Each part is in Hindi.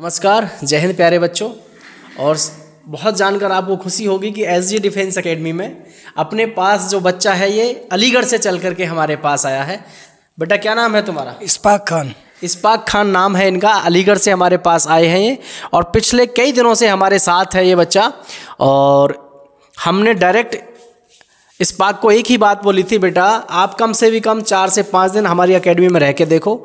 नमस्कार जय हिंद प्यारे बच्चों और बहुत जानकर आपको खुशी होगी कि एस जी डिफेंस अकेडमी में अपने पास जो बच्चा है ये अलीगढ़ से चल करके हमारे पास आया है बेटा क्या नाम है तुम्हारा इस्पाक खान इस्पाक खान नाम है इनका अलीगढ़ से हमारे पास आए हैं ये और पिछले कई दिनों से हमारे साथ है ये बच्चा और हमने डायरेक्ट इस्पाक को एक ही बात बोली थी बेटा आप कम से भी कम चार से पाँच दिन हमारी अकेडमी में रह के देखो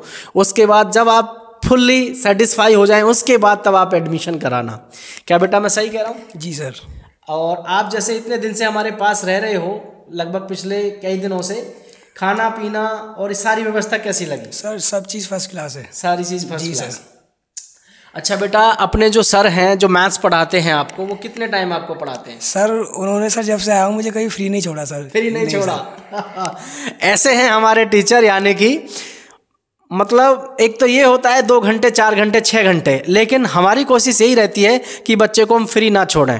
उसके बाद जब आप फुल्ली सेटिस्फाई हो जाएं उसके बाद तब आप एडमिशन कराना क्या बेटा मैं सही कह रहा हूँ जी सर और आप जैसे इतने दिन से हमारे पास रह रहे हो लगभग पिछले कई दिनों से खाना पीना और सारी व्यवस्था कैसी लगी सर सब चीज़ फर्स्ट क्लास है सारी चीज़ फर्स्ट क्लास सर अच्छा बेटा अपने जो सर हैं जो मैथ्स पढ़ाते हैं आपको वो कितने टाइम आपको पढ़ाते हैं सर उन्होंने सर जब से आया हूँ मुझे कहीं फ्री नहीं छोड़ा सर फ्री नहीं, नहीं छोड़ा ऐसे हैं हमारे टीचर यानी कि मतलब एक तो ये होता है दो घंटे चार घंटे छः घंटे लेकिन हमारी कोशिश यही रहती है कि बच्चे को हम फ्री ना छोड़ें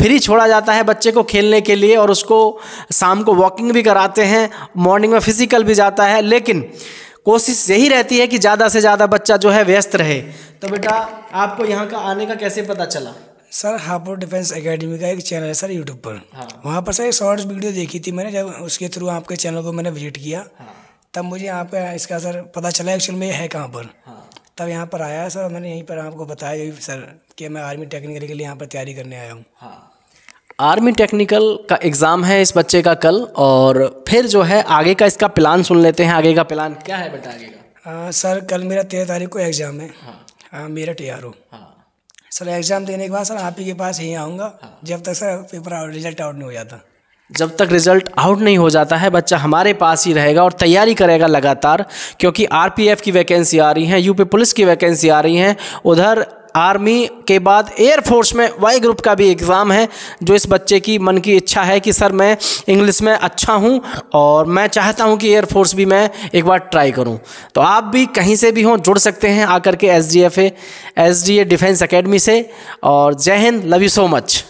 फ्री छोड़ा जाता है बच्चे को खेलने के लिए और उसको शाम को वॉकिंग भी कराते हैं मॉर्निंग में फिजिकल भी जाता है लेकिन कोशिश यही रहती है कि ज़्यादा से ज़्यादा बच्चा जो है व्यस्त रहे तो बेटा आपको यहाँ का आने का कैसे पता चला सर हापुड़ डिफेंस एकेडमी का एक चैनल है सर यूट्यूब पर हाँ। वहाँ पर सर एक शॉर्ट्स वीडियो देखी थी मैंने जब उसके थ्रू आपके चैनल को मैंने विजिट किया हाँ। तब मुझे यहाँ पर इसका सर पता चला एक्चुअल में है कहाँ पर हाँ। तब यहाँ पर आया सर मैंने यहीं पर आपको बताया सर कि मैं आर्मी टेक्निकल के लिए यहाँ पर तैयारी करने आया हूँ आर्मी हाँ। टेक्निकल का एग्ज़ाम है इस बच्चे का कल और फिर जो है आगे का इसका प्लान सुन लेते हैं आगे का प्लान क्या है बेटा आगे का आ, सर कल मेरा तेरह तारीख को एग्ज़ाम है हाँ, हाँ मेरा टी आर हाँ। सर एग्ज़ाम देने के बाद सर आप ही के पास यहीं आऊँगा हाँ। जब तक सर पेपर रिजल्ट आउट नहीं हो जाता जब तक रिजल्ट आउट नहीं हो जाता है बच्चा हमारे पास ही रहेगा और तैयारी करेगा लगातार क्योंकि आरपीएफ की वैकेंसी आ रही है यूपी पुलिस की वैकेंसी आ रही है उधर आर्मी के बाद एयरफोर्स में वाई ग्रुप का भी एग्ज़ाम है जो इस बच्चे की मन की इच्छा है कि सर मैं इंग्लिश में अच्छा हूँ और मैं चाहता हूँ कि एयरफोर्स भी मैं एक बार ट्राई करूँ तो आप भी कहीं से भी हों जुड़ सकते हैं आकर के S D F S D A defence academy से और जय हिंद लव यू सो मच